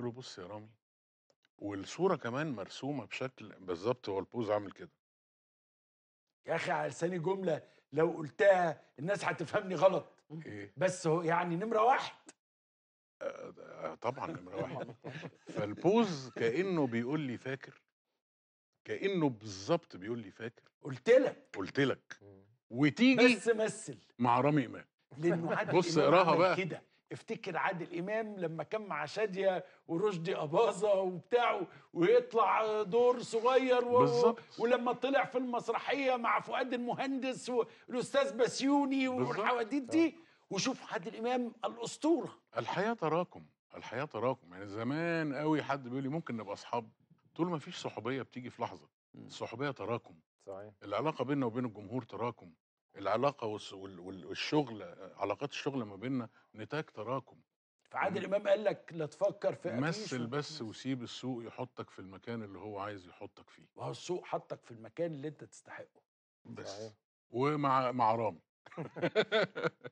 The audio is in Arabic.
له بص يا رامي والصورة كمان مرسومة بشكل بالظبط هو البوز عامل كده يا اخي على لساني جمله لو قلتها الناس هتفهمني غلط ايه بس هو يعني نمره واحد آه, آه، طبعا نمره واحد فالبوز كانه بيقول لي فاكر كانه بالظبط بيقول لي فاكر قلت لك قلت لك وتيجي بس مثل مع رامي امام لانه بص اقراها بقى كده افتكر عادل امام لما كان مع شاديه ورشدي اباظه وبتاعه ويطلع دور صغير و... ولما طلع في المسرحيه مع فؤاد المهندس والاستاذ بسيوني والحواديت دي آه. وشوف عادل امام الاسطوره الحياه تراكم الحياه تراكم يعني زمان قوي حد بيقول لي ممكن نبقى اصحاب طول ما فيش صحوبيه بتيجي في لحظه الصحوبيه تراكم صحيح العلاقه بيننا وبين الجمهور تراكم العلاقه والشغل علاقات الشغل ما بيننا نتاج تراكم فعادل امام قال لك لا تفكر في مثل بس وسيب السوق يحطك في المكان اللي هو عايز يحطك فيه وهو السوق حطك في المكان اللي انت تستحقه بس صحيح. ومع مع رامي